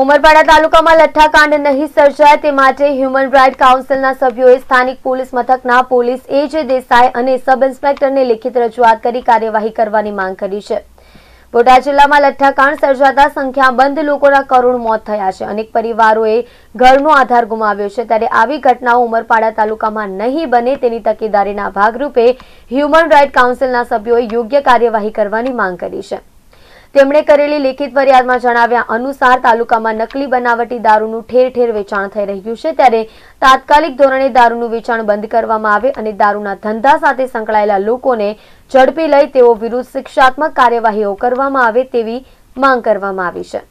ઉમરપાડા તાલુકામાં લઠ્ઠાકાંડ નહીં સર્જાય તે માટે હ્યુમન રાઇટ કાઉન્સિલના સભ્યોએ સ્થાનિક પોલીસ મથકના પોલીસ એજે દેસાઈ અને સબ ઇન્સ્પેક્ટરને લેખિત રજૂઆત કરી કાર્યવાહી કરવાની માંગ કરી છે બોટાદ જિલ્લામાં લઠ્ઠાકાંડ સર્જાતા સંખ્યાબંધ લોકોના કરુણ મોત થયા છે અનેક પરિવારોએ ઘરનો આધાર ગુમાવ્યો છે ત્યારે આવી ઘટનાઓ ઉમરપાડા તાલુકામાં નહીં બને તેની તકેદારીના ભાગરૂપે હ્યુમન રાઇટ કાઉન્સિલના સભ્યોએ યોગ્ય કાર્યવાહી કરવાની માંગ કરી છે તેમણે કરેલી લેખિત ફરિયાદમાં જણાવ્યા અનુસાર તાલુકામાં નકલી બનાવટી દારૂનું ઠેર ઠેર વેચાણ થઈ રહ્યું છે ત્યારે તાત્કાલિક ધોરણે દારૂનું વેચાણ બંધ કરવામાં આવે અને દારૂના ધંધા સાથે સંકળાયેલા લોકોને ઝડપી લઈ તેઓ વિરુદ્ધ શિક્ષાત્મક કાર્યવાહીઓ કરવામાં આવે તેવી માંગ કરવામાં આવી છે